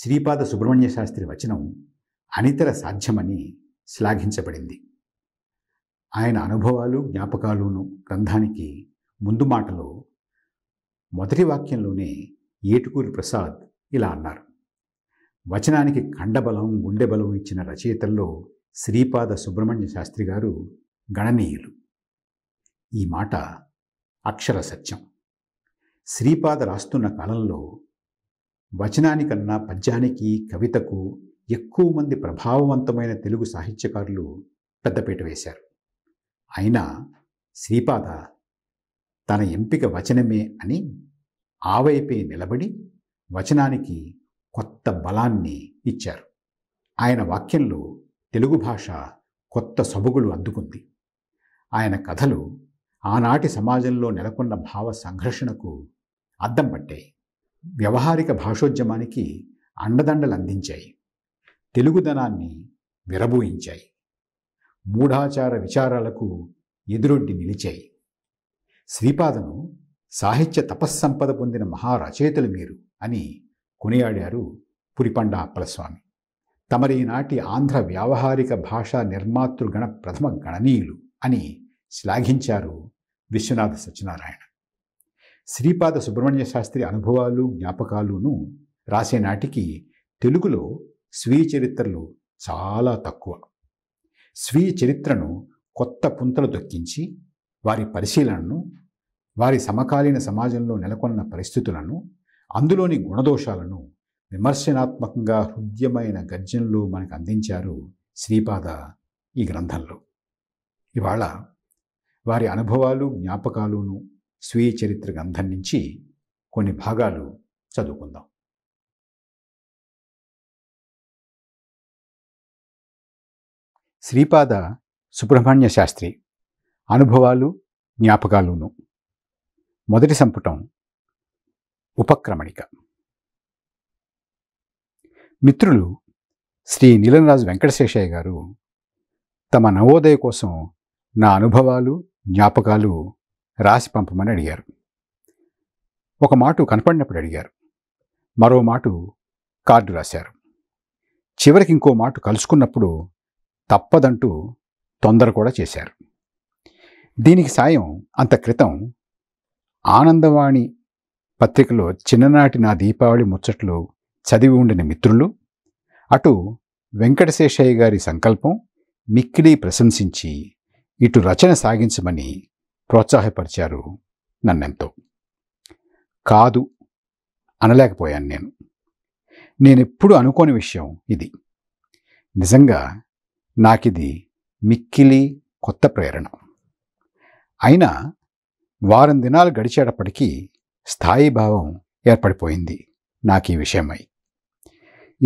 శ్రీపాద సుబ్రహ్మణ్య శాస్త్రి వచనం అనితర సాధ్యమని శ్లాఘించబడింది ఆయన అనుభవాలు జ్ఞాపకాలును గ్రంథానికి ముందు మాటలో మొదటి వాక్యంలోనే ఏటుకూరి ప్రసాద్ ఇలా అన్నారు వచనానికి ఖండబలం గుండె బలం ఇచ్చిన రచయితల్లో శ్రీపాద సుబ్రహ్మణ్య శాస్త్రి గారు గణనీయులు ఈ మాట అక్షర సత్యం శ్రీపాద రాస్తున్న కాలంలో వచనానికన్నా పద్యానికి కవితకు ఎక్కువ మంది ప్రభావవంతమైన తెలుగు సాహిత్యకారులు పెద్దపీట వేశారు అయినా శ్రీపాద తన ఎంపిక వచనమే అని ఆవైపే నిలబడి వచనానికి కొత్త బలాన్ని ఇచ్చారు ఆయన వాక్యంలో తెలుగు భాష కొత్త సొబగులు అద్దుకుంది ఆయన కథలు ఆనాటి సమాజంలో నెలకొన్న భావ సంఘర్షణకు అద్దం పట్టాయి వ్యవహారిక భాషోద్యమానికి అండదండలు అందించాయి తెలుగుదనాన్ని విరబూయించాయి మూఢాచార విచారాలకు ఎదురొడ్డి నిలిచాయి శ్రీపాదను సాహిత్య తపస్సంపద పొందిన మహారచయితలు మీరు అని కొనియాడారు పురిపండ అప్పలస్వామి తమరి నాటి ఆంధ్ర వ్యావహారిక భాషా నిర్మాతృగణ ప్రథమ గణనీయులు అని శ్లాఘించారు విశ్వనాథ సత్యనారాయణ శ్రీపాద సుబ్రహ్మణ్య శాస్త్రి అనుభవాలు జ్ఞాపకాలును రాసే నాటికి తెలుగులో స్వీయ చరిత్రలు చాలా తక్కువ స్వీయ చరిత్రను కొత్త పుంతలు దొక్కించి వారి పరిశీలనను వారి సమకాలీన సమాజంలో నెలకొన్న పరిస్థితులను అందులోని గుణదోషాలను విమర్శనాత్మకంగా హృద్యమైన గర్జనలు మనకు అందించారు శ్రీపాద ఈ గ్రంథంలో ఇవాళ వారి అనుభవాలు జ్ఞాపకాలును స్వీయ చరిత్ర గ్రంథం నుంచి కొన్ని భాగాలు చదువుకుందాం శ్రీపాద సుబ్రహ్మణ్య శాస్త్రి అనుభవాలు జ్ఞాపకాలును మొదటి సంపుటం ఉపక్రమణిక మిత్రులు శ్రీ నీలనరాజు వెంకటశేషయ్య గారు తమ నవోదయ కోసం నా అనుభవాలు జ్ఞాపకాలు రాసి పంపమని అడిగారు ఒక మాట కనపడినప్పుడు అడిగారు మరో మాట కార్డు రాశారు చివరికి ఇంకో మాట కలుసుకున్నప్పుడు తప్పదంటూ తొందర కూడా చేశారు దీనికి సాయం అంత క్రితం ఆనందవాణి పత్రికలో చిన్ననాటి నా దీపావళి ముచ్చట్లు చదివి ఉండిన మిత్రులు అటు వెంకటశేషయ్య గారి సంకల్పం మిక్కిడి ప్రశంసించి ఇటు రచన సాగించమని ప్రోత్సాహపరిచారు నన్నెంతో కాదు అనలేకపోయాను నేను నేనెప్పుడు అనుకోని విషయం ఇది నిజంగా నాకిది మిక్కిలి కొత్త ప్రేరణ అయినా వారం దినాలు గడిచేటప్పటికీ స్థాయి భావం ఏర్పడిపోయింది నాకు ఈ విషయమై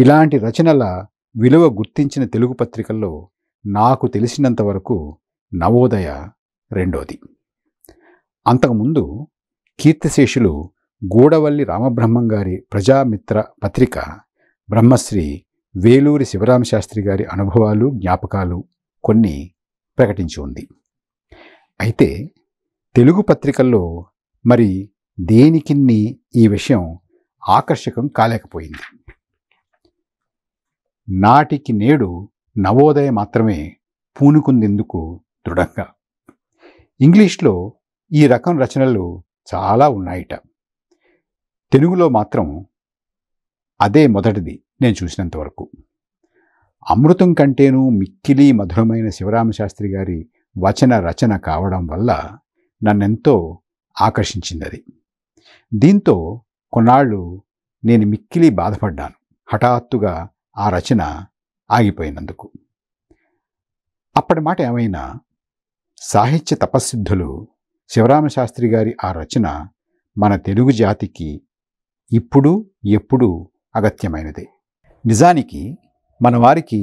ఇలాంటి రచనల విలువ గుర్తించిన తెలుగు పత్రికల్లో నాకు తెలిసినంతవరకు నవోదయ రెండోది అంతకుముందు కీర్తిశేషులు గూడవల్లి రామబ్రహ్మం గారి ప్రజామిత్ర పత్రిక బ్రహ్మశ్రీ వేలూరి శివరామశాస్త్రి గారి అనుభవాలు జ్ఞాపకాలు కొన్ని ప్రకటించి ఉంది అయితే తెలుగు పత్రికల్లో మరి దేనికిన్ని ఈ విషయం ఆకర్షకం కాలేకపోయింది నాటికి నేడు నవోదయ మాత్రమే పూనుకుందెందుకు దృఢంగా ఇంగ్లీష్లో ఈ రకం రచనలు చాలా ఉన్నాయిట తెలుగులో మాత్రం అదే మొదటిది నేను చూసినంతవరకు అమృతం కంటేనూ మిక్కిలి మధురమైన శివరామశాస్త్రి గారి వచన రచన కావడం వల్ల నన్నెంతో ఆకర్షించింది అది దీంతో కొన్నాళ్ళు నేను మిక్కిలి బాధపడ్డాను హఠాత్తుగా ఆ రచన ఆగిపోయినందుకు అప్పటి మాట ఏమైనా సాహిత్య తపస్సిద్ధులు శివరామశాస్త్రి గారి ఆ రచన మన తెలుగు జాతికి ఇప్పుడు ఎప్పుడు అగత్యమైనదే నిజానికి మన వారికి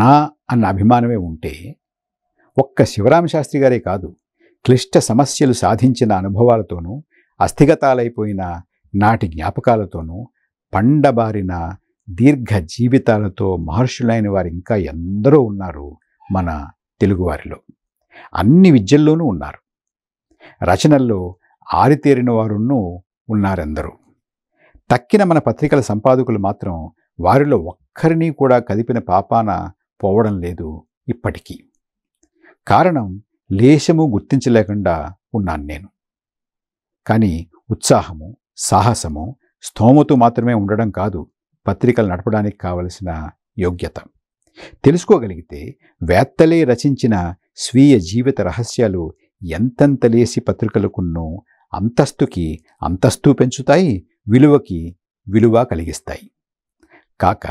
నా అన్న అభిమానమే ఉంటే ఒక్క శివరామశాస్త్రి గారే కాదు క్లిష్ట సమస్యలు సాధించిన అనుభవాలతోనూ అస్థిగతాలైపోయిన నాటి జ్ఞాపకాలతోనూ పండబారిన దీర్ఘ జీవితాలతో మహర్షులైన వారు ఇంకా ఎందరో ఉన్నారు మన తెలుగువారిలో అన్ని విద్యల్లోనూ ఉన్నారు రచనల్లో ఆరితేరిన వారును ఉన్నారందరూ తక్కిన మన పత్రికల సంపాదకులు మాత్రం వారిలో ఒక్కరిని కూడా కదిపిన పాపాన పోవడం లేదు ఇప్పటికీ కారణం లేశము గుర్తించలేకుండా ఉన్నాను నేను కానీ ఉత్సాహము సాహసము స్తోమతు మాత్రమే ఉండడం కాదు పత్రికలు నడపడానికి కావలసిన యోగ్యత తెలుసుకోగలిగితే వేత్తలే రచించిన స్వీయ జీవిత రహస్యాలు ఎంతెంత లేసి పత్రికలకున్నో అంతస్తుకి అంతస్తు పెంచుతాయి విలువకి విలువ కలిగిస్తాయి కాక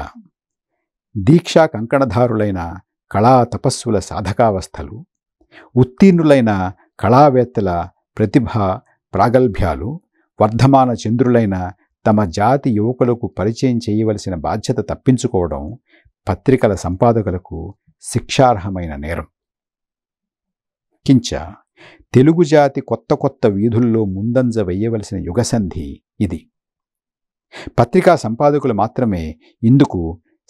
దీక్షా కంకణధారులైన కళా తపస్సుల సాధకావస్థలు ఉత్తీర్ణులైన కళావేత్తల ప్రతిభ ప్రాగల్భ్యాలు వర్ధమాన చంద్రులైన తమ జాతి యువకులకు పరిచయం చేయవలసిన బాధ్యత తప్పించుకోవడం పత్రికల సంపాదకులకు శిక్షార్హమైన నేరం కించ తెలుగు జాతి కొత్త కొత్త వీధుల్లో ముందంజ వేయవలసిన యుగసంధి ఇది పత్రికా సంపాదకులు మాత్రమే ఇందుకు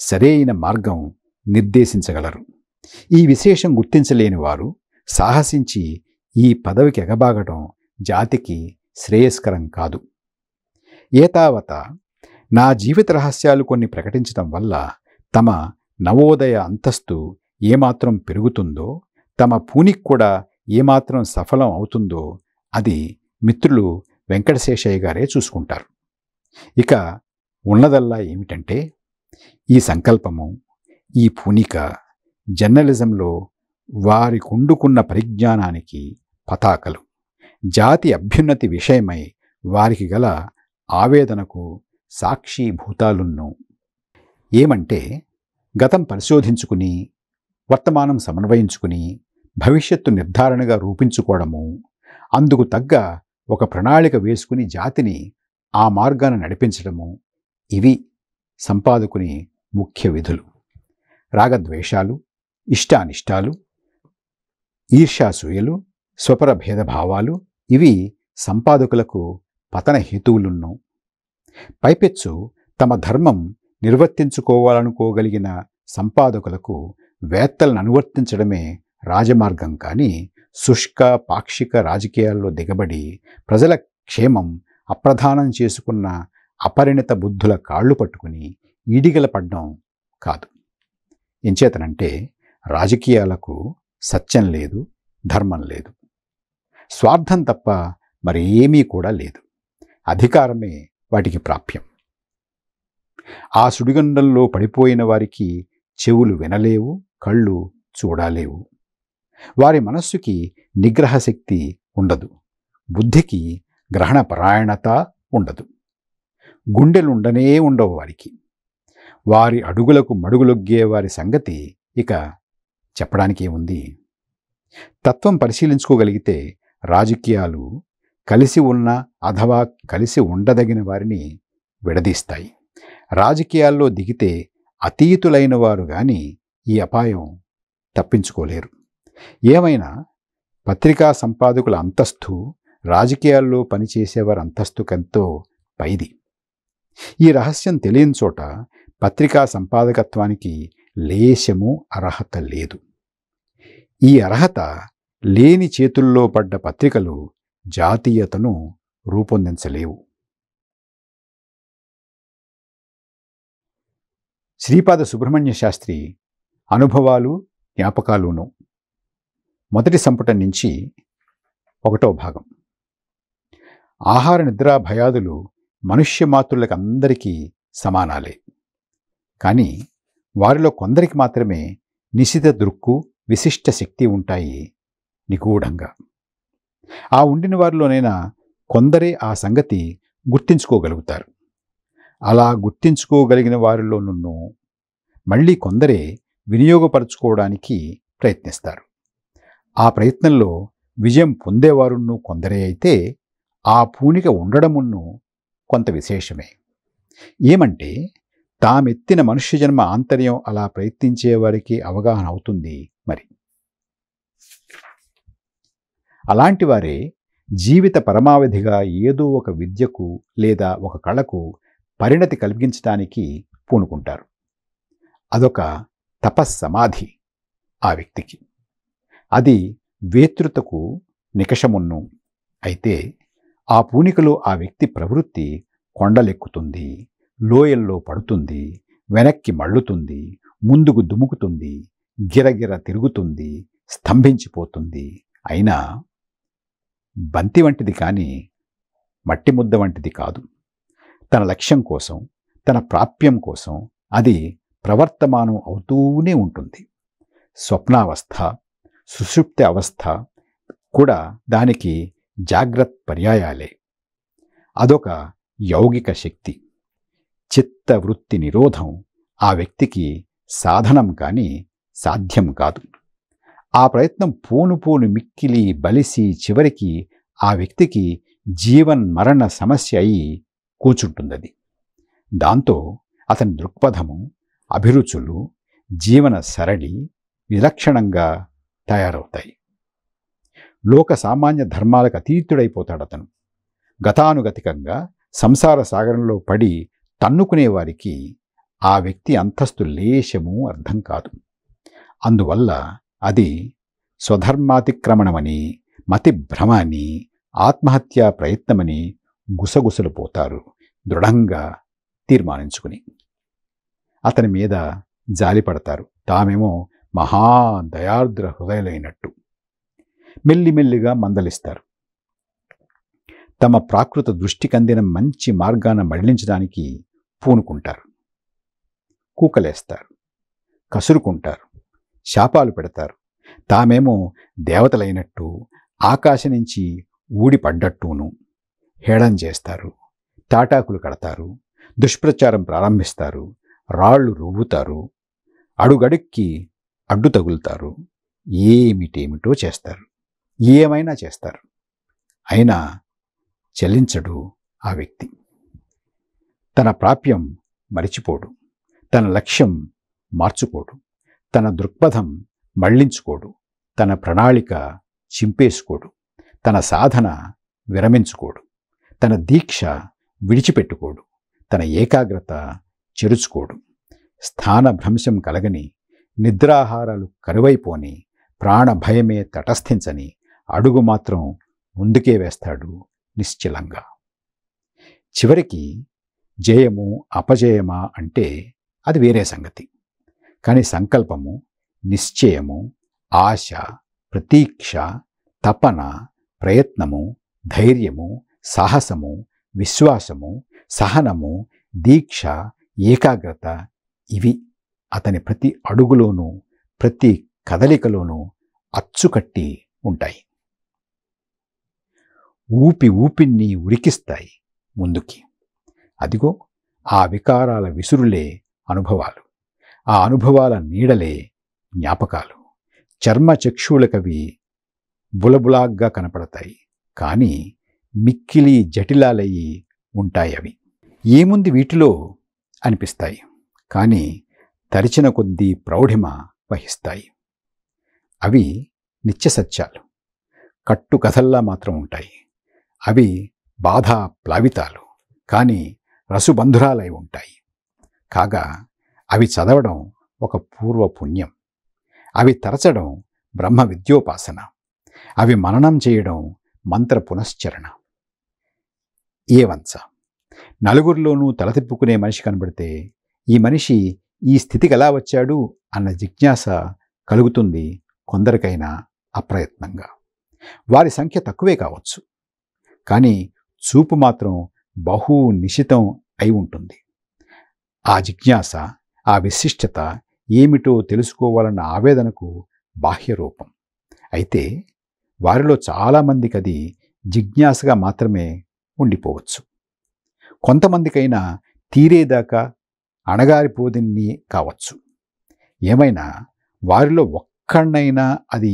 సరైన మార్గం నిర్దేశించగలరు ఈ విశేషం గుర్తించలేని వారు సాహసించి ఈ పదవికి ఎగబాగడం జాతికి శ్రేయస్కరం కాదు ఏతావత నా జీవిత రహస్యాలు కొన్ని ప్రకటించడం వల్ల తమ నవోదయ అంతస్తు ఏమాత్రం పెరుగుతుందో తమ పూనిక్ కూడా ఏమాత్రం సఫలం అవుతుందో అది మిత్రులు వెంకటశేషయ్య గారే చూసుకుంటారు ఇక ఉన్నదల్లా ఏమిటంటే ఈ సంకల్పము ఈ పూనిక జర్నలిజంలో వారి కుండుకున్న పరిజ్ఞానానికి పతాకలు జాతి అభ్యున్నతి విషయమై వారికి గల ఆవేదనకు సాక్షిభూతాలున్ను ఏమంటే గతం పరిశోధించుకుని వర్తమానం సమన్వయించుకుని భవిష్యత్తు నిర్ధారణగా రూపించుకోవడము అందుకు తగ్గ ఒక ప్రణాళిక వేసుకుని జాతిని ఆ మార్గాన నడిపించడము ఇవి సంపాదకుని ముఖ్య విధులు రాగద్వేషాలు ఇష్టానిష్టాలు ఈర్ష్యాసూయలు స్వపర భేదభావాలు ఇవి సంపాదకులకు పతన హేతువులున్ను పైపెచ్చు తమ ధర్మం నిర్వర్తించుకోవాలనుకోగలిగిన సంపాదకులకు వేత్తలను అనువర్తించడమే రాజమార్గం కానీ శుష్క పాక్షిక రాజకీయాల్లో దిగబడి ప్రజల క్షేమం అప్రధానం చేసుకున్న అపరిణిత బుద్ధుల కాళ్ళు పట్టుకుని ఈడిగల పడ్డం కాదు ఎంచేతనంటే రాజకీయాలకు సత్యం లేదు ధర్మం లేదు స్వార్థం తప్ప మరేమీ కూడా లేదు అధికారమే వాటికి ప్రాప్యం ఆ సుడిగుండంలో పడిపోయిన వారికి చెవులు వినలేవు కళ్ళు చూడాలేవు వారి మనస్సుకి నిగ్రహశక్తి ఉండదు బుద్ధికి గ్రహణపరాయణత ఉండదు గుండెలుండనే ఉండవు వారికి వారి అడుగులకు మడుగులొగ్గే వారి సంగతి ఇక చెప్పడానికి ఉంది తత్వం పరిశీలించుకోగలిగితే రాజకీయాలు కలిసి ఉన్న అథవా కలిసి ఉండదగిన వారిని విడదీస్తాయి రాజకీయాల్లో దిగితే అతీతులైన వారు కానీ ఈ అపాయం తప్పించుకోలేరు ఏమైనా పత్రికా సంపాదకుల అంతస్తు రాజకీయాల్లో పనిచేసేవారి అంతస్తు కంతో పైది ఈ రహస్యం తెలియని చోట పత్రికా సంపాదకత్వానికి లేశము అర్హత లేదు ఈ అర్హత లేని చేతుల్లో పడ్డ పత్రికలు జాతీయతను రూపొందించలేవు శ్రీపాద సుబ్రహ్మణ్య శాస్త్రి అనుభవాలు జ్ఞాపకాలును మొదటి సంపుటం నుంచి ఒకటో భాగం ఆహార నిద్ర భయాదులు మనుష్య మాతృలకు అందరికీ సమానాలే కానీ వారిలో కొందరికి మాత్రమే నిశిత దృక్కు విశిష్ట శక్తి ఉంటాయి నిగూఢంగా ఆ ఉండిన వారిలోనైనా కొందరే ఆ సంగతి గుర్తించుకోగలుగుతారు అలా గుర్తించుకోగలిగిన వారిలోనున్ను మళ్ళీ కొందరే వినియోగపరచుకోవడానికి ప్రయత్నిస్తారు ఆ ప్రయత్నంలో విజయం పొందేవారున్ను కొందరే అయితే ఆ పూనిక ఉండడమున్ను కొంత విశేషమే ఏమంటే తామెత్తిన మనుష్య జన్మ ఆంతర్యం అలా ప్రయత్నించేవారికి అవగాహన అవుతుంది మరి అలాంటి వారే జీవిత పరమావధిగా ఏదో ఒక విద్యకు లేదా ఒక కళకు పరిణతి కల్పించడానికి పూనుకుంటారు అదొక తపస్సమాధి ఆ వ్యక్తికి అది వేతృతకు నికషమున్ను అయితే ఆ పూనికలో ఆ వ్యక్తి ప్రవృత్తి కొండలెక్కుతుంది లోయల్లో పడుతుంది వెనక్కి మళ్ళుతుంది ముందుకు దుముకుతుంది గిరగిర తిరుగుతుంది స్తంభించిపోతుంది అయినా బంతి వంటిది కానీ మట్టి ముద్ద వంటిది కాదు తన లక్ష్యం కోసం తన ప్రాప్యం కోసం అది ప్రవర్తమానం అవుతూనే ఉంటుంది స్వప్నావస్థ సుషుప్తి అవస్థ కూడా దానికి జాగ్రత్త పర్యాయాలే అదొక యౌగిక శక్తి చిత్తవృత్తి నిరోధం ఆ వ్యక్తికి సాధనం కానీ సాధ్యం కాదు ఆ ప్రయత్నం పోను పోను మిక్కిలి బలిసి చివరికి ఆ వ్యక్తికి జీవన్ మరణ సమస్య అయి కూచుంటుందది దాంతో అతని దృక్పథము అభిరుచులు జీవన సరళి విలక్షణంగా తయారవుతాయి లోక సామాన్య ధర్మాలకు అతీతుడైపోతాడు అతను గతానుగతికంగా సంసార సాగరంలో పడి తన్నుకునేవారికి ఆ వ్యక్తి అంతస్తు లేశము అర్థం కాదు అందువల్ల అది స్వధర్మాతిక్రమణమని మతిభ్రమ అని ఆత్మహత్యా ప్రయత్నమని గుసగుసలు పోతారు దృఢంగా తీర్మానించుకుని అతని మీద జాలిపడతారు తామేమో మహా దయార్ద్ర హృదయులైనట్టు మెల్లిమెల్లిగా మందలిస్తారు తమ ప్రాకృత దృష్టికందిన మంచి మార్గాన మళ్లించడానికి పూనుకుంటారు కూకలేస్తారు కసురుకుంటారు శాపాలు పెడతారు తామేమో దేవతలైనట్టు ఆకాశం నుంచి ఊడిపడ్డట్టును హేళం చేస్తారు తాటాకులు కడతారు దుష్ప్రచారం ప్రారంభిస్తారు రాళ్ళు రువ్వుతారు అడుగడుక్కి అడ్డు తగులుతారు ఏమిటేమిటో చేస్తారు ఏమైనా చేస్తారు అయినా చెల్లించడు ఆ వ్యక్తి తన ప్రాప్యం మరిచిపోడు తన లక్ష్యం మార్చుకోడు తన దృక్పథం మళ్లించుకోడు తన ప్రణాళిక చింపేసుకోడు తన సాధన విరమించుకోడు తన దీక్ష విడిచిపెట్టుకోడు తన ఏకాగ్రత చెరుచుకోడు స్థానభ్రంశం కలగని నిద్రాహారాలు కరువైపోని ప్రాణభయమే తటస్థించని అడుగు మాత్రం ముందుకే వేస్తాడు నిశ్చలంగా చివరికి జయము అపజయమా అంటే అది వేరే సంగతి కానీ సంకల్పము నిశ్చయము ఆశ ప్రతీక్ష తపన ప్రయత్నము ధైర్యము సాహసము విశ్వాసము సహనము దీక్ష ఏకాగ్రత ఇవి అతని ప్రతి అడుగులోనూ ప్రతి కదలికలోనూ అచ్చుకట్టి ఉంటాయి ఊపి ఊపిన్ని ఉరికిస్తాయి ముందుకి అదిగో ఆ వికారాల విసురులే అనుభవాలు ఆ అనుభవాల నీడలే జ్ఞాపకాలు చర్మ చక్షువులకవి బులబులాగ్గా కనపడతాయి కానీ మిక్కిలి జటిలాలయ్యి ఉంటాయి అవి ఏముంది వీటిలో అనిపిస్తాయి కానీ తరిచిన కొద్దీ ప్రౌఢిమ వహిస్తాయి అవి నిత్యసత్యాలు కట్టుకథల్లా కట్టు కథల్లా మాత్రం ఉంటాయి అవి బాధా ప్లావితాలు కానీ రసుబంధురాలై ఉంటాయి కాగా అవి చదవడం ఒక పూర్వ పుణ్యం అవి తరచడం బ్రహ్మ విద్యోపాసన అవి మననం చేయడం మంత్ర పునశ్చరణ ఏవంచ నలుగురిలోనూ తల తిప్పుకునే మనిషి కనబడితే ఈ మనిషి ఈ స్థితికి ఎలా వచ్చాడు అన్న జిజ్ఞాస కలుగుతుంది కొందరికైనా అప్రయత్నంగా వారి సంఖ్య తక్కువే కావచ్చు కానీ చూపు మాత్రం బహు నిశితం అయి ఉంటుంది ఆ జిజ్ఞాస ఆ విశిష్టత ఏమిటో తెలుసుకోవాలన్న ఆవేదనకు బాహ్య రూపం అయితే వారిలో చాలామందికి అది జిజ్ఞాసగా మాత్రమే ఉండిపోవచ్చు కొంతమందికైనా తీరేదాకా అణగారిపోదిన్ని కావచ్చు ఏమైనా వారిలో ఒక్కడనైనా అది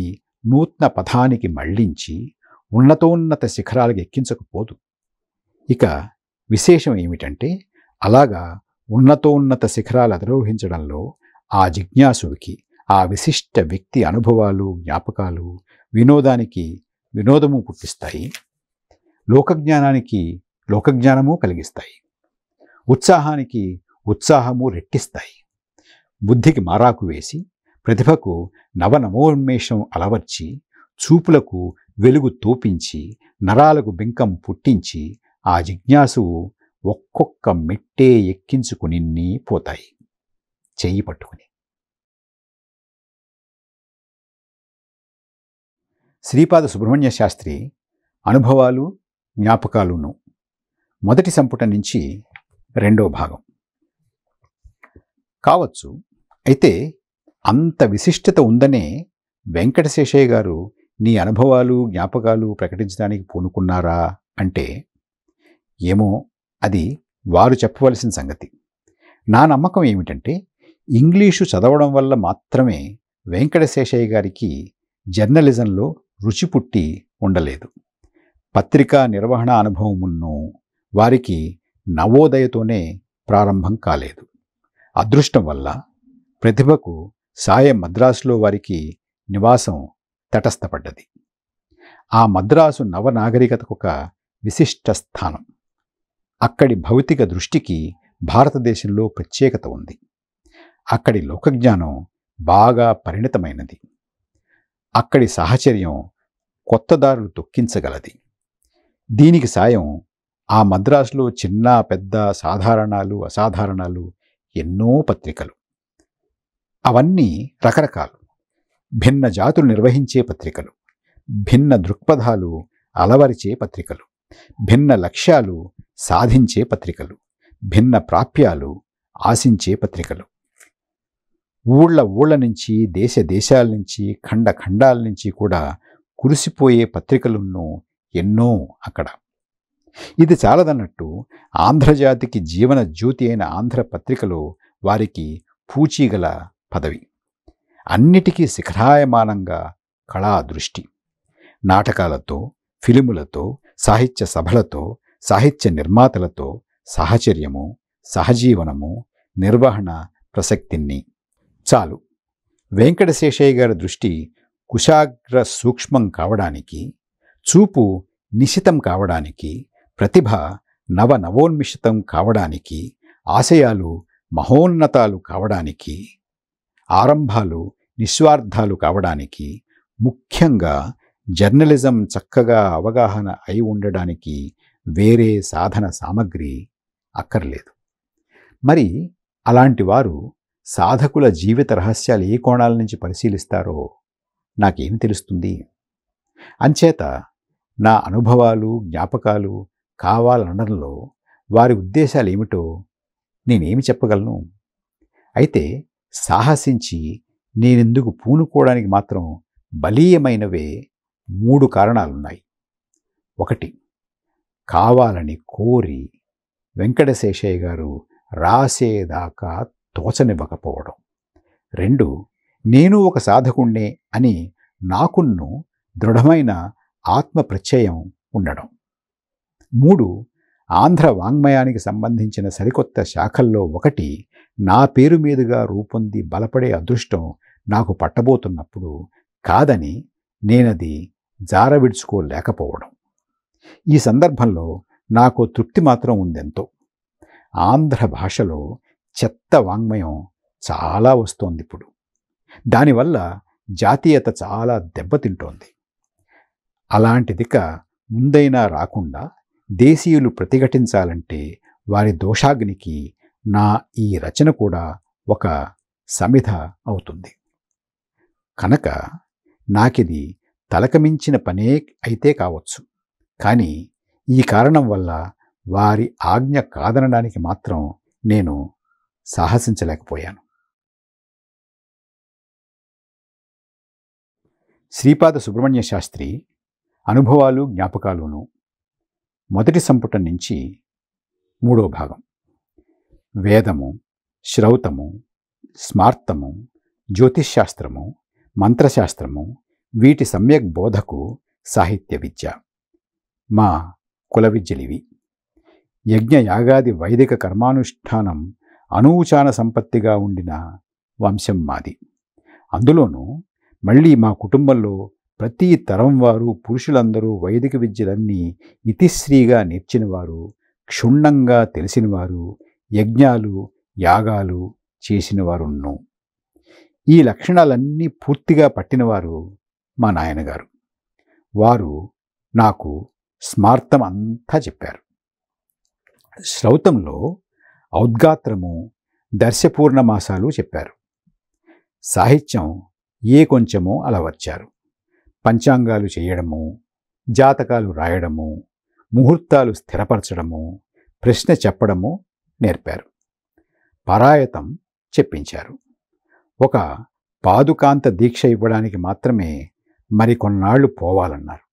నూతన పథానికి మళ్లించి ఉన్నతోన్నత శిఖరాలకు ఎక్కించకపోదు ఇక విశేషం ఏమిటంటే అలాగా ఉన్నతోన్నత శిఖరాలు అధిరోహించడంలో ఆ జిజ్ఞాసుడికి ఆ విశిష్ట వ్యక్తి అనుభవాలు జ్ఞాపకాలు వినోదానికి వినోదము పుట్టిస్తాయి లోకజ్ఞానానికి లోకజ్ఞానము కలిగిస్తాయి ఉత్సాహానికి ఉత్సాహము రెట్టిస్తాయి బుద్ధికి మారాకు వేసి ప్రతిభకు నవనమోన్మేషం అలవర్చి చూపులకు వెలుగు తోపించి నరాలకు బింకం పుట్టించి ఆ జిజ్ఞాసువు ఒక్కొక్క మెట్టే ఎక్కించుకుని పోతాయి చెయ్యి పట్టుకుని శ్రీపాద సుబ్రహ్మణ్య శాస్త్రి అనుభవాలు జ్ఞాపకాలును మొదటి సంపుట నుంచి రెండో భాగం కావచ్చు అయితే అంత విశిష్టత ఉందనే వెంకటశేషయ్య గారు నీ అనుభవాలు జ్ఞాపకాలు ప్రకటించడానికి పూనుకున్నారా అంటే ఏమో అది వారు చెప్పవలసిన సంగతి నా నమ్మకం ఏమిటంటే ఇంగ్లీషు చదవడం వల్ల మాత్రమే వెంకటశేషయ్య గారికి జర్నలిజంలో రుచి పుట్టి ఉండలేదు పత్రికా నిర్వహణ అనుభవమును వారికి నవోదయతోనే ప్రారంభం కాలేదు అదృష్టం వల్ల ప్రతిభకు సాయం మద్రాసులో వారికి నివాసం తటస్థపడ్డది ఆ మద్రాసు నవనాగరికతకు ఒక విశిష్ట స్థానం అక్కడి భౌతిక దృష్టికి భారతదేశంలో ప్రత్యేకత ఉంది అక్కడి లోకజ్ఞానం బాగా పరిణితమైనది అక్కడి సాహచర్యం కొత్త దారులు తొక్కించగలది దీనికి సాయం ఆ మద్రాసులో చిన్న పెద్ద సాధారణాలు అసాధారణాలు ఎన్నో పత్రికలు అవన్నీ రకరకాలు భిన్న జాతులు నిర్వహించే పత్రికలు భిన్న దృక్పథాలు అలవరిచే పత్రికలు భిన్న లక్ష్యాలు సాధించే పత్రికలు భిన్న ప్రాప్యాలు ఆశించే పత్రికలు ఊళ్ళ ఊళ్ళ నుంచి దేశ దేశాల నుంచి ఖండ ఖండాల నుంచి కూడా కురిసిపోయే పత్రికలున్నో ఎన్నో అక్కడ ఇది చాలదన్నట్టు ఆంధ్రజాతికి జీవన జ్యోతి అయిన ఆంధ్ర పత్రికలో వారికి పూచీగల పదవి అన్నిటికీ శిఖరాయమానంగా కళా దృష్టి నాటకాలతో ఫిలిములతో సాహిత్య సభలతో సాహిత్య నిర్మాతలతో సాహచర్యము సహజీవనము నిర్వహణ ప్రసక్తిని చాలు వెంకటశేషయ్య గారి దృష్టి కుశాగ్ర సూక్ష్మం కావడానికి చూపు నిశితం కావడానికి ప్రతిభ నవ నవోన్మిషితం కావడానికి ఆశయాలు మహోన్నతాలు కావడానికి ఆరంభాలు నిస్వార్థాలు కావడానికి ముఖ్యంగా జర్నలిజం చక్కగా అవగాహన అయి ఉండడానికి వేరే సాధన సామగ్రి అక్కర్లేదు మరి అలాంటి వారు సాధకుల జీవిత రహస్యాలు ఏ కోణాల నుంచి పరిశీలిస్తారో నాకేమి తెలుస్తుంది అంచేత నా అనుభవాలు జ్ఞాపకాలు కావాలనడంలో వారి ఉద్దేశాలు ఏమిటో నేనేమి చెప్పగలను అయితే సాహసించి నేనెందుకు పూనుకోవడానికి మాత్రం బలీయమైనవే మూడు కారణాలున్నాయి ఒకటి కావాలని కోరి వెంకటశేషయ్య గారు రాసేదాకా తోచనివ్వకపోవడం రెండు నేను ఒక సాధకుణ్ణే అని నాకున్ను దృఢమైన ఆత్మ ఉండడం మూడు ఆంధ్ర వాంగ్మయానికి సంబంధించిన సరికొత్త శాఖల్లో ఒకటి నా పేరు మీదుగా రూపొంది బలపడే అదృష్టం నాకు పట్టబోతున్నప్పుడు కాదని నేనది జారవిడ్చుకోలేకపోవడం ఈ సందర్భంలో నాకు తృప్తి మాత్రం ఉందెంతో ఆంధ్ర భాషలో చెత్త వాంగ్మయం చాలా వస్తోంది ఇప్పుడు దానివల్ల జాతీయత చాలా దెబ్బతింటోంది అలాంటిదిక ముందైనా రాకుండా దేశీయులు ప్రతిఘటించాలంటే వారి దోషాగ్నికి నా ఈ రచన కూడా ఒక సమిధ అవుతుంది కనుక నాకిది తలకమించిన పనే అయితే కావచ్చు కానీ ఈ కారణం వల్ల వారి ఆజ్ఞ కాదనడానికి మాత్రం నేను సాహసించలేకపోయాను శ్రీపాద సుబ్రహ్మణ్య శాస్త్రి అనుభవాలు జ్ఞాపకాలును మొదటి సంపుటం నుంచి మూడో భాగం వేదము శ్రౌతము స్మార్తము జ్యోతిష్శాస్త్రము మంత్రశాస్త్రము వీటి సమ్యక్ బోధకు సాహిత్య విద్య మా కుల విద్యలివి యజ్ఞయాగాది వైదిక కర్మానుష్ఠానం అనూచాన సంపత్తిగా ఉండిన వంశం మాది అందులోనూ మళ్ళీ మా కుటుంబంలో ప్రతి తరం వారు పురుషులందరూ వైదిక విద్యలన్నీ ఇతిశ్రీగా నేర్చినవారు క్షుణ్ణంగా తెలిసినవారు యజ్ఞాలు యాగాలు చేసినవారున్ను ఈ లక్షణాలన్నీ పూర్తిగా పట్టినవారు మా నాయనగారు వారు నాకు స్మార్థం అంతా చెప్పారు శ్రౌతంలో ఔద్గాత్రము దర్శపూర్ణమాసాలు చెప్పారు సాహిత్యం ఏ కొంచెమో అలవర్చారు పంచాంగాలు చేయడము జాతకాలు రాయడము ముహూర్తాలు స్థిరపరచడము ప్రశ్న చెప్పడము నేర్పారు పరాయతం చెప్పించారు ఒక పాదుకాంత దీక్ష ఇవ్వడానికి మాత్రమే మరికొన్నాళ్ళు పోవాలన్నారు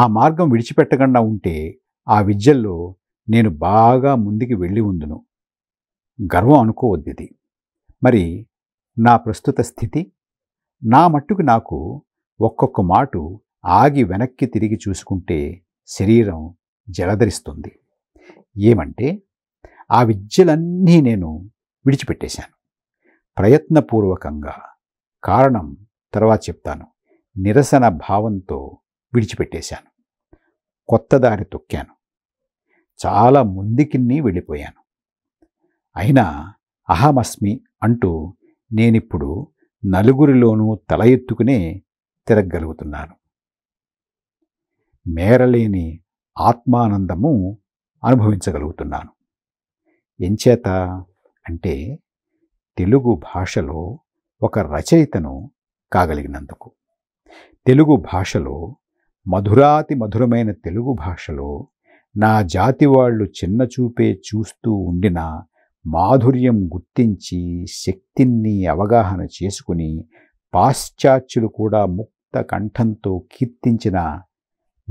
ఆ మార్గం విడిచిపెట్టకుండా ఉంటే ఆ విద్యల్లో నేను బాగా ముందుకు వెళ్ళి ఉందును గర్వం అనుకోవద్దిది మరి నా ప్రస్తుత స్థితి నా మట్టుకు నాకు ఒక్కొక్క మాటు ఆగి వెనక్కి తిరిగి చూసుకుంటే శరీరం జలధరిస్తుంది ఏమంటే ఆ విద్యలన్నీ నేను విడిచిపెట్టేశాను ప్రయత్నపూర్వకంగా కారణం తర్వాత చెప్తాను నిరసన భావంతో విడిచిపెట్టేశాను కొత్త దారి తొక్కాను చాలా ముందుకిన్ని వెళ్ళిపోయాను అయినా అహమస్మి అంటూ నేనిప్పుడు నలుగురిలోనూ తల ఎత్తుకునే తిరగగలుగుతున్నాను మేరలేని ఆత్మానందము అనుభవించగలుగుతున్నాను ఎంచేత అంటే తెలుగు భాషలో ఒక రచయితను కాగలిగినందుకు తెలుగు భాషలో మధురాతి మధురమైన తెలుగు భాషలో నా జాతి వాళ్ళు చిన్న చూపే చూస్తూ ఉండిన మాధుర్యం గుర్తించి శక్తిని అవగాహన చేసుకుని పాశ్చాత్యులు కూడా ముక్త కంఠంతో కీర్తించిన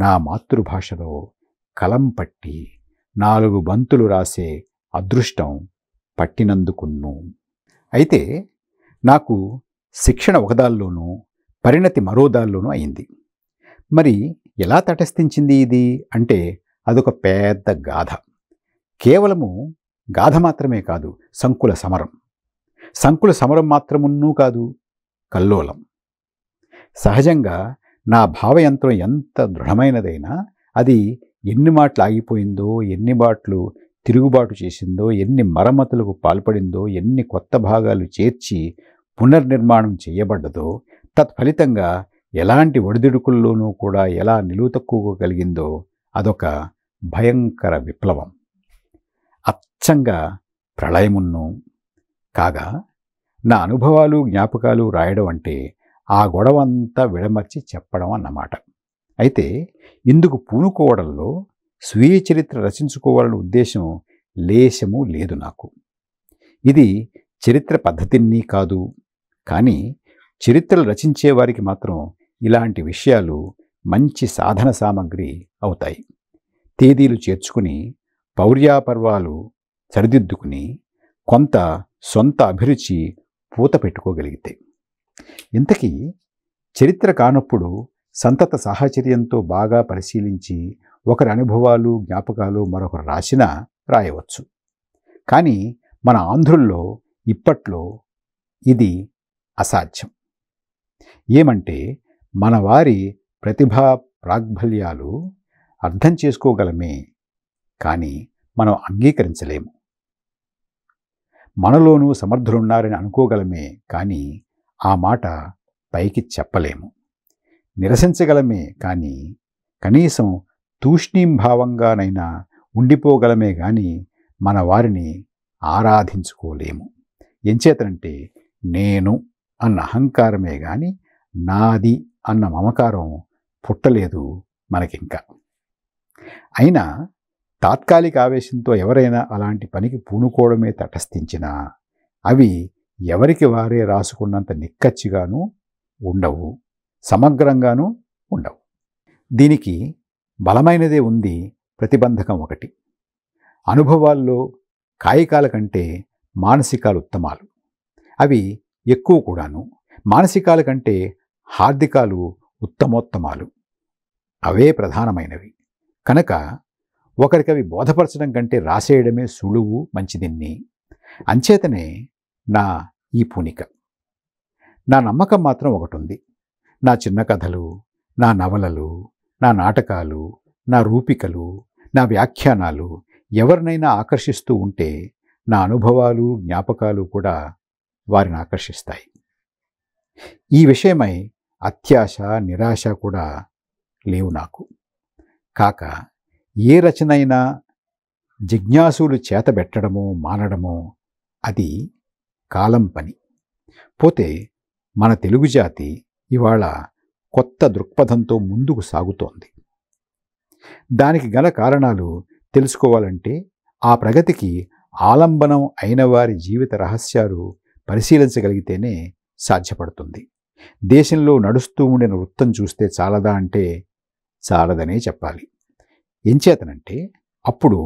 నా మాతృభాషలో కలం పట్టి నాలుగు బంతులు రాసే అదృష్టం పట్టినందుకున్ను అయితే నాకు శిక్షణ ఒకదాల్లోనూ పరిణతి మరోదాల్లోనూ అయింది మరి ఎలా తటస్థించింది ఇది అంటే అదొక పెద్ద గాథ కేవలము గాథ మాత్రమే కాదు సంకుల సమరం సంకుల సమరం మాత్రమున్నూ కాదు కల్లోలం సహజంగా నా భావయంత్రం ఎంత దృఢమైనదైనా అది ఎన్ని మాటలు ఆగిపోయిందో ఎన్ని బాట్లు తిరుగుబాటు చేసిందో ఎన్ని మరమ్మతులకు పాల్పడిందో ఎన్ని కొత్త భాగాలు చేర్చి పునర్నిర్మాణం చేయబడ్డదో తత్ఫలితంగా ఎలాంటి ఒడిదుడుకుల్లోనూ కూడా ఎలా నిలువ తక్కువగలిగిందో అదొక భయంకర విప్లవం అచ్చంగా ప్రళయమున్ను కాగా నా అనుభవాలు జ్ఞాపకాలు రాయడం అంటే ఆ గొడవ అంతా విడమర్చి చెప్పడం అన్నమాట అయితే ఇందుకు పూనుకోవడంలో స్వీయ చరిత్ర రచించుకోవాలని ఉద్దేశం లేశము లేదు నాకు ఇది చరిత్ర పద్ధతిని కాదు కానీ చరిత్రలు రచించే వారికి మాత్రం ఇలాంటి విషయాలు మంచి సాధన సామగ్రి అవుతాయి తేదీలు చేర్చుకుని పౌర్యాపర్వాలు సరిదిద్దుకుని కొంత సొంత అభిరుచి పూత పెట్టుకోగలిగితే ఇంతకీ చరిత్ర కానప్పుడు సంతత సాహచర్యంతో బాగా పరిశీలించి ఒకరి అనుభవాలు జ్ఞాపకాలు మరొకరు రాసినా రాయవచ్చు కానీ మన ఆంధ్రుల్లో ఇప్పట్లో ఇది అసాధ్యం ఏమంటే మన వారి ప్రతిభా ప్రాగ్బల్యాలు అర్థం చేసుకోగలమే కానీ మనం అంగీకరించలేము మనలోనూ సమర్థులున్నారని అనుకోగలమే కానీ ఆ మాట పైకి చెప్పలేము నిరసించగలమే కానీ కనీసం తూష్ణీంభావంగానైనా ఉండిపోగలమే కానీ మన వారిని ఆరాధించుకోలేము ఎంచేతనంటే నేను అన్న అహంకారమే కానీ నాది అన్న మమకారం పుట్టలేదు మనకింకా అయినా తాత్కాలిక ఆవేశంతో ఎవరైనా అలాంటి పనికి పూనుకోవడమే తటస్థించినా అవి ఎవరికి వారే రాసుకున్నంత నిక్కచ్చిగాను ఉండవు సమగ్రంగానూ ఉండవు దీనికి బలమైనదే ఉంది ప్రతిబంధకం ఒకటి అనుభవాల్లో కాయికాల కంటే మానసికాలు ఉత్తమాలు అవి ఎక్కువ కూడాను మానసికాల కంటే హార్దికాలు ఉత్తమోత్తమాలు అవే ప్రధానమైనవి కనుక ఒకరికవి బోధపరచడం కంటే రాసేయడమే సులువు మంచిదిన్ని అంచేతనే నా ఈ పూనిక నా నమ్మకం మాత్రం ఒకటి ఉంది నా చిన్న కథలు నా నవలలు నా నాటకాలు నా రూపికలు నా వ్యాఖ్యానాలు ఎవరినైనా ఆకర్షిస్తూ ఉంటే నా అనుభవాలు జ్ఞాపకాలు కూడా వారిని ఆకర్షిస్తాయి ఈ విషయమై అత్యాశ నిరాశ కూడా లేవు నాకు కాక ఏ రచనైనా జిజ్ఞాసులు చేతబెట్టడమో మానడమో అది కాలం పని పోతే మన తెలుగు జాతి ఇవాళ కొత్త దృక్పథంతో ముందుకు సాగుతోంది దానికి గల కారణాలు తెలుసుకోవాలంటే ఆ ప్రగతికి ఆలంబనం అయిన వారి జీవిత రహస్యాలు పరిశీలించగలిగితేనే సాధ్యపడుతుంది దేశంలో నడుస్తూ ఉండిన వృత్తం చూస్తే చాలదా అంటే చాలదనే చెప్పాలి ఎంచేతనంటే అప్పుడు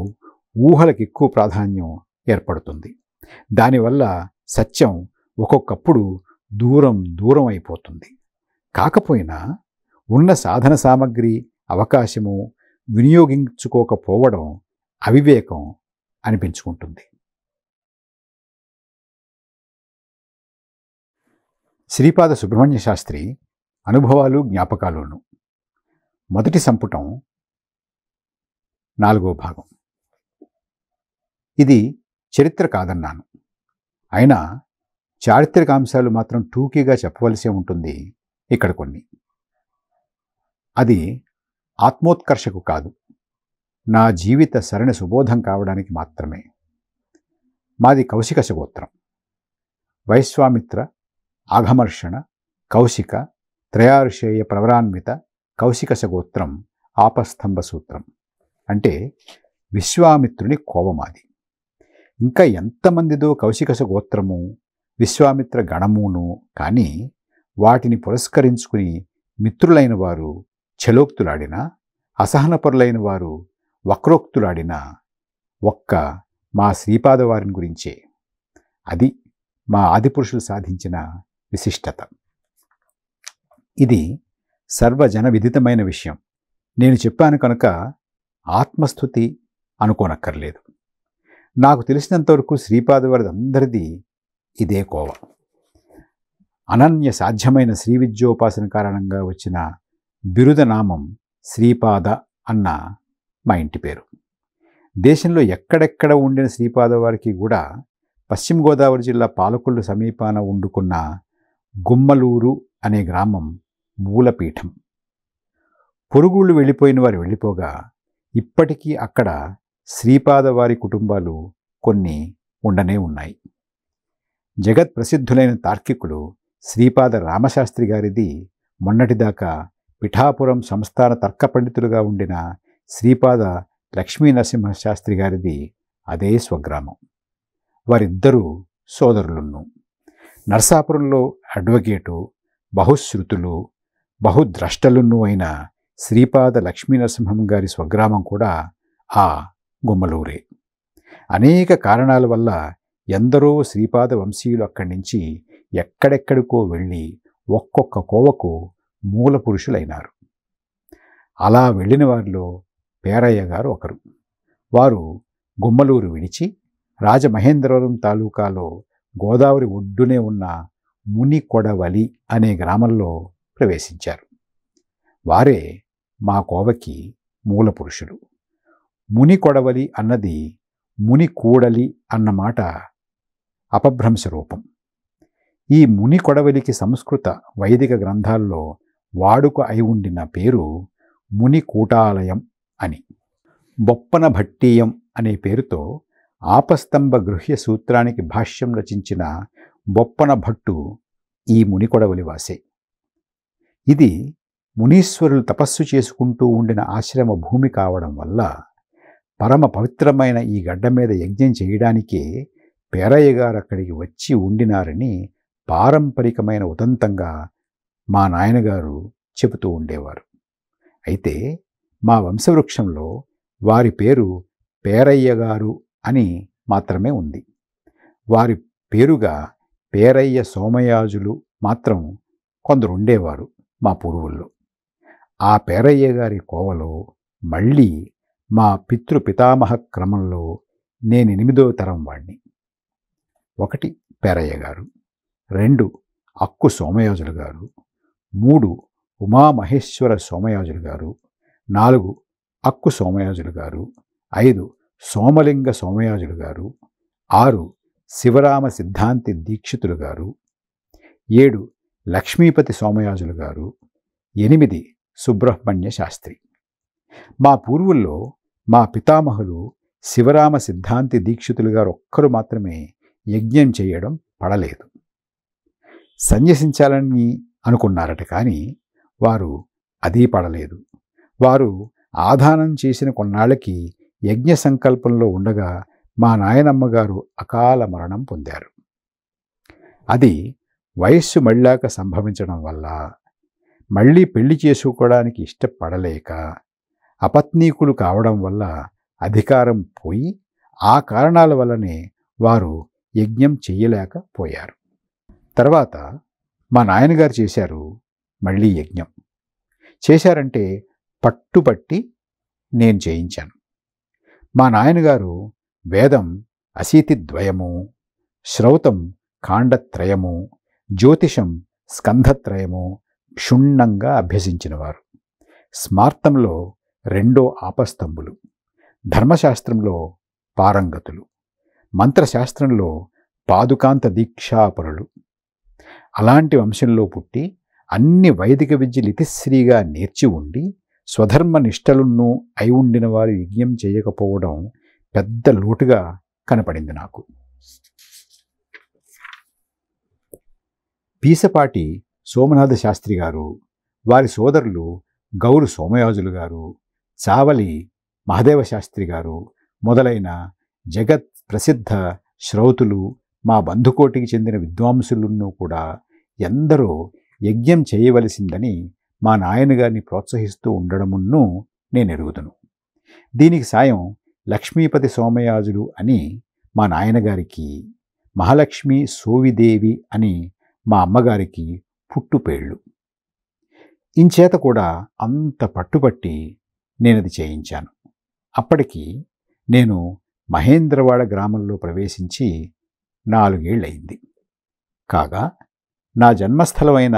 ఊహలకు ఎక్కువ ప్రాధాన్యం ఏర్పడుతుంది దానివల్ల సత్యం ఒక్కొక్కప్పుడు దూరం దూరం అయిపోతుంది కాకపోయినా ఉన్న సాధన సామగ్రి అవకాశము వినియోగించుకోకపోవడం అవివేకం అనిపించుకుంటుంది శ్రీపాద సుబ్రహ్మణ్య శాస్త్రి అనుభవాలు జ్ఞాపకాలును మొదటి సంపుటం నాలుగో భాగం ఇది చరిత్ర కాదన్నాను అయినా చారిత్రక అంశాలు మాత్రం టూకీగా చెప్పవలసి ఉంటుంది ఇక్కడ కొన్ని అది ఆత్మోత్కర్షకు కాదు నా జీవిత సరణ సుబోధం కావడానికి మాత్రమే మాది కౌశిక సగోత్రం వైశ్వామిత్ర ఆఘమర్షణ కౌశిక త్రయార్షేయ ప్రవరాన్విత కౌశిక సగోత్రం ఆపస్తంభ సూత్రం అంటే విశ్వామిత్రుని కోపమాది ఇంకా ఎంతమందిదో కౌశికస గోత్రము విశ్వామిత్ర గణమును కానీ వాటిని పురస్కరించుకుని మిత్రులైన వారు ఛలోక్తులాడిన అసహనపరులైన వారు వక్రోక్తులాడిన ఒక్క మా శ్రీపాదవారిని వారిని గురించే అది మా ఆదిపురుషులు సాధించిన విశిష్టత ఇది సర్వజన విదితమైన విషయం నేను చెప్పాను కనుక ఆత్మస్థుతి అనుకోనక్కర్లేదు నాకు తెలిసినంతవరకు శ్రీపాదవారిది అందరిది ఇదే కోవ అనన్య సాధ్యమైన శ్రీ విద్యోపాసన కారణంగా వచ్చిన బిరుదనామం శ్రీపాద అన్న మా ఇంటి పేరు దేశంలో ఎక్కడెక్కడ ఉండిన శ్రీపాద వారికి కూడా పశ్చిమ గోదావరి జిల్లా పాలకొల్లు సమీపాన వండుకున్న గుమ్మలూరు అనే గ్రామం మూలపీఠం పొరుగుళ్ళు వెళ్ళిపోయిన వారు వెళ్ళిపోగా ఇప్పటికీ అక్కడ శ్రీపాద వారి కుటుంబాలు కొన్ని ఉండనే ఉన్నాయి జగత్ ప్రసిద్ధులైన తార్కికులు శ్రీపాద రామశాస్త్రి గారిది మొన్నటిదాకా పిఠాపురం సంస్థాన తర్క పండితులుగా ఉండిన శ్రీపాద లక్ష్మీ నరసింహశాస్త్రి గారిది అదే స్వగ్రామం వారిద్దరూ సోదరులున్ను నర్సాపురంలో అడ్వకేటు బహుశ్రుతులు బహుద్రష్టలున్ను అయిన శ్రీపాద లక్ష్మీ నరసింహం గారి స్వగ్రామం కూడా ఆ గుమ్మలూరే అనేక కారణాల వల్ల ఎందరో శ్రీపాద వంశీయులు అక్కడి నుంచి ఎక్కడెక్కడికో వెళ్ళి ఒక్కొక్క కోవకు మూల పురుషులైనారు అలా వెళ్ళిన వారిలో పేరయ్య గారు ఒకరు వారు గుమ్మలూరు విడిచి రాజమహేంద్రవరం తాలూకాలో గోదావరి ఒడ్డునే ఉన్న మునికొడవలి అనే గ్రామంలో ప్రవేశించారు వారే మా కోవకి మూల పురుషులు ముని కొడవలి అన్నది ముని కూడలి అన్నమాట అపభ్రంశ రూపం ఈ ముని కొడవలికి సంస్కృత వైదిక గ్రంథాల్లో వాడుక అయి ఉండిన పేరు ముని కూటాలయం అని బొప్పన భట్టీయం అనే పేరుతో ఆపస్తంభ గృహ్య సూత్రానికి భాష్యం రచించిన బొప్పన భట్టు ఈ మునికొడవలి వాసే ఇది మునీశ్వరులు తపస్సు చేసుకుంటూ ఉండిన ఆశ్రమ భూమి కావడం వల్ల పరమ పవిత్రమైన ఈ గడ్డ మీద యజ్ఞం చేయడానికే పేరయ్య గారు అక్కడికి వచ్చి ఉండినారని పారంపరికమైన ఉదంతంగా మా నాయనగారు చెబుతూ ఉండేవారు అయితే మా వంశవృక్షంలో వారి పేరు పేరయ్య గారు అని మాత్రమే ఉంది వారి పేరుగా పేరయ్య సోమయాజులు మాత్రం కొందరు ఉండేవారు మా పూర్వుల్లో ఆ పేరయ్య గారి కోవలో మళ్ళీ మా పితృపితామహ క్రమంలో నేను ఎనిమిదో తరం వాణ్ణి ఒకటి పేరయ్య గారు రెండు అక్కు సోమయాజులు గారు మూడు ఉమామహేశ్వర సోమయాజులు గారు నాలుగు అక్కు సోమయాజులు గారు ఐదు సోమలింగ సోమయాజులు గారు ఆరు శివరామ సిద్ధాంతి దీక్షితులు గారు ఏడు లక్ష్మీపతి సోమయాజులు గారు ఎనిమిది సుబ్రహ్మణ్య శాస్త్రి మా పూర్వుల్లో మా పితామహులు శివరామ సిద్ధాంతి దీక్షితులు గారు ఒక్కరు మాత్రమే యజ్ఞం చేయడం పడలేదు సన్యసించాలని అనుకున్నారట కానీ వారు అది పడలేదు వారు ఆధానం చేసిన కొన్నాళ్ళకి యజ్ఞ సంకల్పంలో ఉండగా మా నాయనమ్మగారు అకాల మరణం పొందారు అది వయస్సు మళ్ళాక సంభవించడం వల్ల మళ్ళీ పెళ్లి చేసుకోవడానికి ఇష్టపడలేక అపత్నీకులు కావడం వల్ల అధికారం పోయి ఆ కారణాల వల్లనే వారు యజ్ఞం చేయలేకపోయారు తర్వాత మా నాయనగారు చేశారు మళ్ళీ యజ్ఞం చేశారంటే పట్టుబట్టి నేను చేయించాను మా నాయనగారు వేదం ద్వయము శ్రౌతం కాండత్రయము జ్యోతిషం స్కంధత్రయము క్షుణ్ణంగా అభ్యసించినవారు స్మార్తంలో రెండో ఆపస్తంభులు ధర్మశాస్త్రంలో పారంగతులు మంత్రశాస్త్రంలో పాదుకాంత దీక్షాపరులు అలాంటి వంశంలో పుట్టి అన్ని వైదిక విద్యలు ఇతిశ్రీగా నేర్చి ఉండి స్వధర్మ నిష్టలున్నూ అయి ఉండిన వారు యజ్ఞం చేయకపోవడం పెద్ద లోటుగా కనపడింది నాకు పీసపాటి సోమనాథ శాస్త్రి గారు వారి సోదరులు గౌరు సోమయాజులు గారు చావలి మహదేవ శాస్త్రి గారు మొదలైన జగత్ ప్రసిద్ధ శ్రౌతులు మా బంధుకోటికి చెందిన విద్వాంసులను కూడా ఎందరో యజ్ఞం చేయవలసిందని మా నాయనగారిని ప్రోత్సహిస్తూ ఉండడమును నేను ఎరుగుదును దీనికి సాయం లక్ష్మీపతి సోమయాజులు అని మా నాయనగారికి మహాలక్ష్మి సోవిదేవి అని మా అమ్మగారికి పుట్టుపేళ్ళు ఇంచేత కూడా అంత పట్టుబట్టి నేనది చేయించాను అప్పటికి నేను మహేంద్రవాడ గ్రామంలో ప్రవేశించి నాలుగేళ్లయింది కాగా నా జన్మస్థలమైన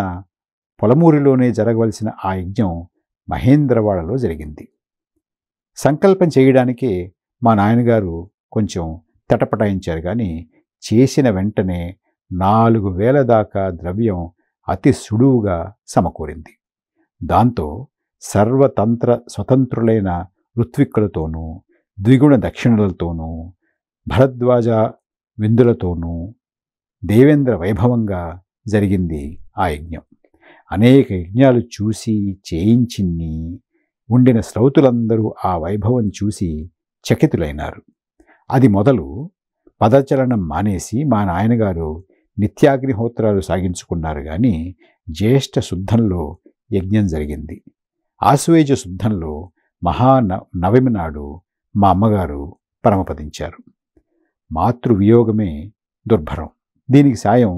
పొలమూరిలోనే జరగవలసిన ఆ యజ్ఞం మహేంద్రవాడలో జరిగింది సంకల్పం చేయడానికే మా నాయనగారు కొంచెం తటపటాయించారు కానీ చేసిన వెంటనే నాలుగు వేల దాకా ద్రవ్యం అతి సుడువుగా సమకూరింది దాంతో సర్వతంత్ర స్వతంత్రులైన ఋత్విక్కులతోనూ ద్విగుణ దక్షిణలతోనూ భరద్వాజ విందులతోనూ దేవేంద్ర వైభవంగా జరిగింది ఆ యజ్ఞం అనేక యజ్ఞాలు చూసి చేయించిన్ని ఉండిన శ్రౌతులందరూ ఆ వైభవం చూసి చకితులైనారు అది మొదలు పదచలనం మానేసి మా నాయనగారు నిత్యాగ్నిహోత్రాలు సాగించుకున్నారు కానీ జ్యేష్ఠ శుద్ధంలో యజ్ఞం జరిగింది ఆశ్వేజ శుద్ధంలో మహా నవమి నాడు మా అమ్మగారు పరమపదించారు మాతృవియోగమే దుర్భరం దీనికి సాయం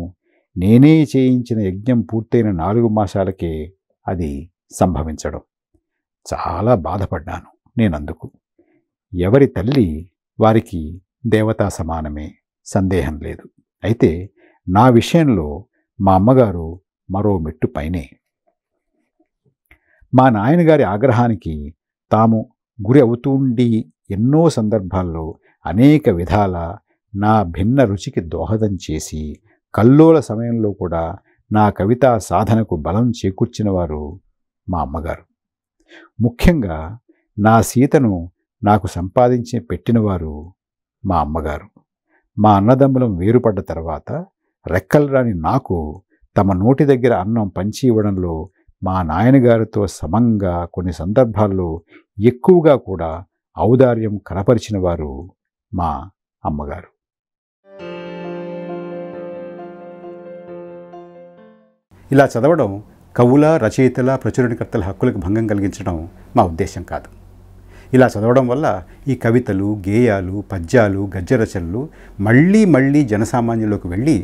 నేనే చేయించిన యజ్ఞం పూర్తయిన నాలుగు మాసాలకే అది సంభవించడం చాలా బాధపడ్డాను నేనందుకు ఎవరి తల్లి వారికి దేవతా సమానమే సందేహం లేదు అయితే నా విషయంలో మా అమ్మగారు మరో మెట్టు పైనే మా నాయనగారి ఆగ్రహానికి తాము గురి అవుతుండి ఎన్నో సందర్భాల్లో అనేక విధాల నా భిన్న రుచికి దోహదం చేసి కల్లోల సమయంలో కూడా నా కవితా సాధనకు బలం చేకూర్చిన వారు మా అమ్మగారు ముఖ్యంగా నా సీతను నాకు సంపాదించి పెట్టినవారు మా అమ్మగారు మా అన్నదమ్ములం వేరుపడ్డ తర్వాత రెక్కలు రాని నాకు తమ నోటి దగ్గర అన్నం పంచి ఇవ్వడంలో మా నాయనగారితో సమంగా కొన్ని సందర్భాల్లో ఎక్కువగా కూడా ఔదార్యం కనపరిచిన వారు మా అమ్మగారు ఇలా చదవడం కవుల రచయితల ప్రచురణకర్తల హక్కులకు భంగం కలిగించడం మా ఉద్దేశం కాదు ఇలా చదవడం వల్ల ఈ కవితలు గేయాలు పద్యాలు గద్యరచనలు మళ్ళీ మళ్ళీ జనసామాన్యంలోకి వెళ్ళి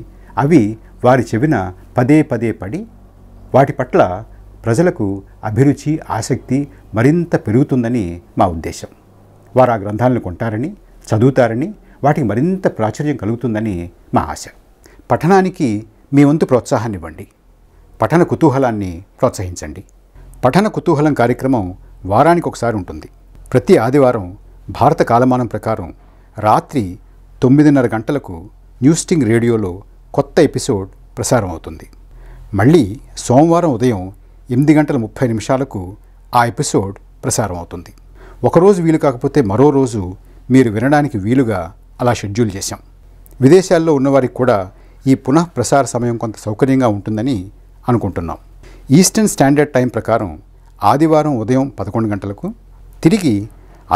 అవి వారి చెవిన పదే పదే పడి వాటి పట్ల ప్రజలకు అభిరుచి ఆసక్తి మరింత పెరుగుతుందని మా ఉద్దేశం వారు ఆ గ్రంథాలను కొంటారని చదువుతారని వాటికి మరింత ప్రాచుర్యం కలుగుతుందని మా ఆశ పఠనానికి మీ వంతు ప్రోత్సాహాన్ని ఇవ్వండి పఠన కుతూహలాన్ని ప్రోత్సహించండి పఠన కుతూహలం కార్యక్రమం వారానికి ఒకసారి ఉంటుంది ప్రతి ఆదివారం భారత కాలమానం ప్రకారం రాత్రి తొమ్మిదిన్నర గంటలకు న్యూస్టింగ్ రేడియోలో కొత్త ఎపిసోడ్ ప్రసారం అవుతుంది మళ్ళీ సోమవారం ఉదయం ఎనిమిది గంటల ముప్పై నిమిషాలకు ఆ ఎపిసోడ్ ప్రసారం అవుతుంది ఒకరోజు వీలు కాకపోతే మరో రోజు మీరు వినడానికి వీలుగా అలా షెడ్యూల్ చేశాం విదేశాల్లో ఉన్నవారికి కూడా ఈ పునః ప్రసార సమయం కొంత సౌకర్యంగా ఉంటుందని అనుకుంటున్నాం ఈస్టర్న్ స్టాండర్డ్ టైం ప్రకారం ఆదివారం ఉదయం పదకొండు గంటలకు తిరిగి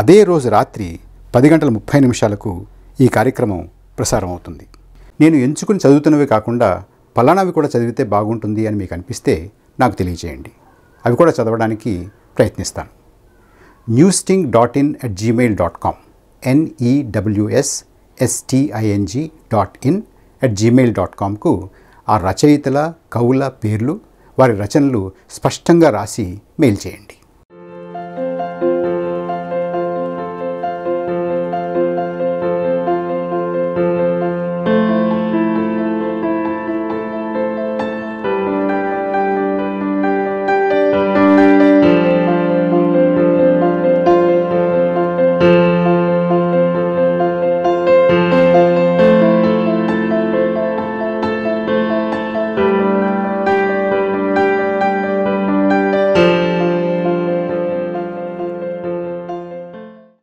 అదే రోజు రాత్రి పది గంటల ముప్పై నిమిషాలకు ఈ కార్యక్రమం ప్రసారం అవుతుంది నేను ఎంచుకుని చదువుతున్నవి కాకుండా ఫలానావి కూడా చదివితే బాగుంటుంది అని మీకు అనిపిస్తే నాకు తెలియజేయండి అవి కూడా చదవడానికి ప్రయత్నిస్తాను newsting dot in at Gmail dot com N E W S S T I N G dot in at Gmail dot కామ్కు ఆ రచయితల కవుల పేర్లు వారి రచనలు స్పష్టంగా రాసి మెయిల్ చేయండి